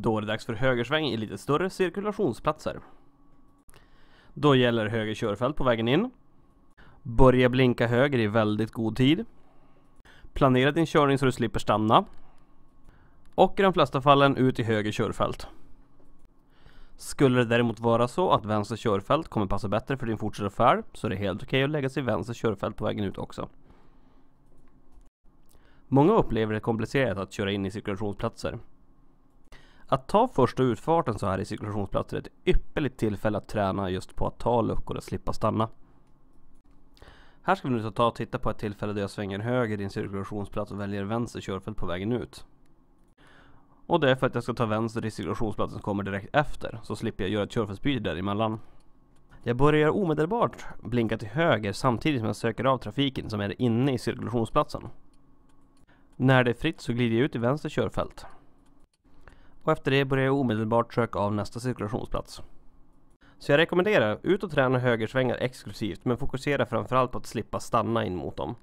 Då är det dags för högersväng i lite större cirkulationsplatser. Då gäller höger körfält på vägen in. Börja blinka höger i väldigt god tid. Planera din körning så du slipper stanna. Och i de flesta fallen ut i höger körfält. Skulle det däremot vara så att vänster körfält kommer passa bättre för din fortsatta färd så är det helt okej att lägga sig i vänster körfält på vägen ut också. Många upplever det komplicerat att köra in i cirkulationsplatser att ta första utfarten så här i cirkulationsplatser är ett ypperligt tillfälle att träna just på att ta luckor och slippa stanna. Här ska vi nu ta och titta på ett tillfälle där jag svänger höger i en cirkulationsplats och väljer vänster körfält på vägen ut. Och det är för att jag ska ta vänster i cirkulationsplatsen som kommer direkt efter, så slipper jag göra ett körfältsbyte däremellan. Jag börjar omedelbart blinka till höger samtidigt som jag söker av trafiken som är inne i cirkulationsplatsen. När det är fritt så glider jag ut i vänster körfält och efter det börjar jag omedelbart söka av nästa cirkulationsplats. Så jag rekommenderar ut och träna högersvängar exklusivt men fokusera framförallt på att slippa stanna in mot dem.